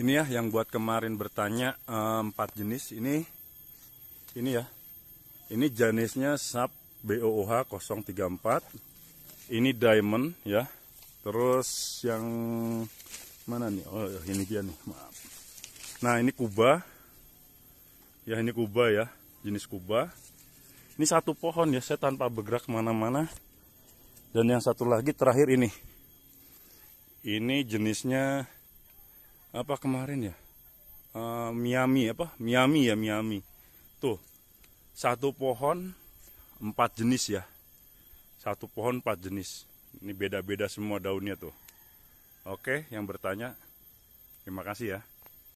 ini ya yang buat kemarin bertanya eh, empat jenis ini ini ya ini jenisnya sub BOOH 034 ini diamond ya terus yang mana nih oh ini dia nih maaf nah ini kuba ya ini kuba ya jenis kuba ini satu pohon ya saya tanpa bergerak mana mana dan yang satu lagi terakhir ini ini jenisnya apa kemarin ya uh, Miami apa Miami ya Miami tuh satu pohon empat jenis ya satu pohon empat jenis ini beda-beda semua daunnya tuh oke yang bertanya terima kasih ya